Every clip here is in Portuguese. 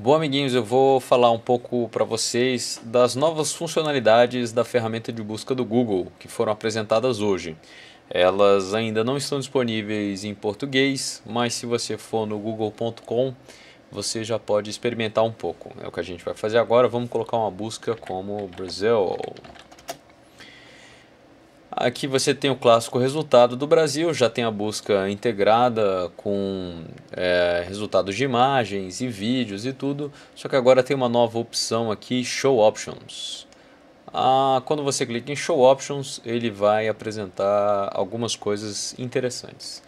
Bom, amiguinhos, eu vou falar um pouco para vocês das novas funcionalidades da ferramenta de busca do Google que foram apresentadas hoje. Elas ainda não estão disponíveis em português, mas se você for no google.com, você já pode experimentar um pouco. É o que a gente vai fazer agora. Vamos colocar uma busca como Brasil. Aqui você tem o clássico resultado do Brasil, já tem a busca integrada com é, resultados de imagens e vídeos e tudo, só que agora tem uma nova opção aqui, Show Options. Ah, quando você clica em Show Options, ele vai apresentar algumas coisas interessantes.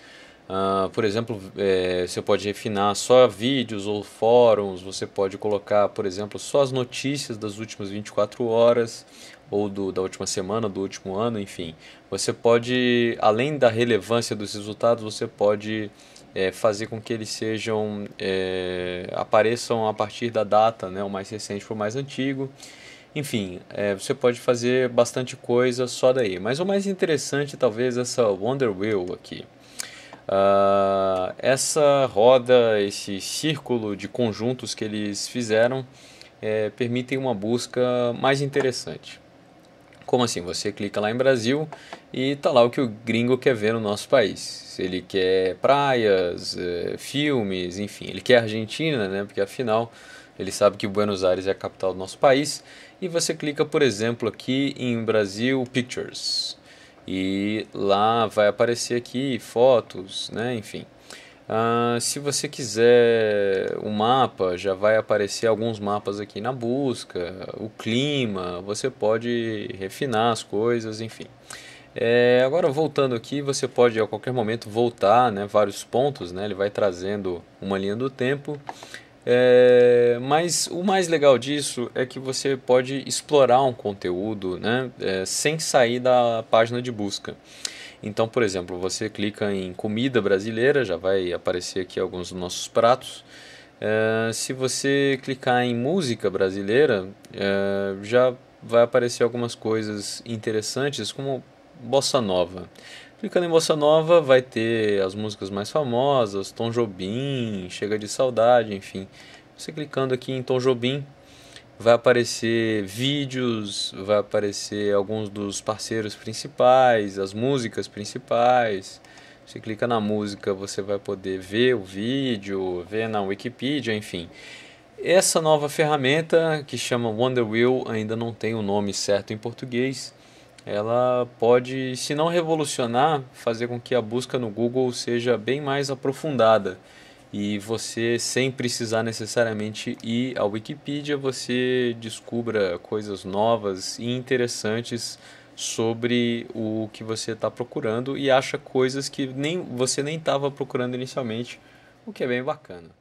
Uh, por exemplo, é, você pode refinar só vídeos ou fóruns, você pode colocar, por exemplo, só as notícias das últimas 24 horas ou do, da última semana, do último ano, enfim. Você pode, além da relevância dos resultados, você pode é, fazer com que eles sejam é, apareçam a partir da data, né, o mais recente para o mais antigo. Enfim, é, você pode fazer bastante coisa só daí. Mas o mais interessante talvez é essa Wonder Wheel aqui. Uh, essa roda, esse círculo de conjuntos que eles fizeram é, permitem uma busca mais interessante. Como assim? Você clica lá em Brasil e tá lá o que o gringo quer ver no nosso país. Se ele quer praias, é, filmes, enfim, ele quer Argentina, né? Porque afinal ele sabe que Buenos Aires é a capital do nosso país. E você clica, por exemplo, aqui em Brasil Pictures e lá vai aparecer aqui fotos, né? Enfim. Uh, se você quiser um mapa, já vai aparecer alguns mapas aqui na busca, o clima, você pode refinar as coisas, enfim. É, agora voltando aqui, você pode a qualquer momento voltar né, vários pontos, né, ele vai trazendo uma linha do tempo é, mas o mais legal disso é que você pode explorar um conteúdo né, é, sem sair da página de busca. Então, por exemplo, você clica em comida brasileira, já vai aparecer aqui alguns dos nossos pratos. É, se você clicar em música brasileira, é, já vai aparecer algumas coisas interessantes, como bossa nova. Clicando em Bossa Nova vai ter as músicas mais famosas, Tom Jobim, Chega de Saudade, enfim. Você clicando aqui em Tom Jobim, vai aparecer vídeos, vai aparecer alguns dos parceiros principais, as músicas principais. Você clica na música, você vai poder ver o vídeo, ver na Wikipedia, enfim. Essa nova ferramenta que chama Wonder Wheel ainda não tem o nome certo em português, ela pode, se não revolucionar, fazer com que a busca no Google seja bem mais aprofundada. E você, sem precisar necessariamente ir à Wikipedia, você descubra coisas novas e interessantes sobre o que você está procurando e acha coisas que nem você nem estava procurando inicialmente, o que é bem bacana.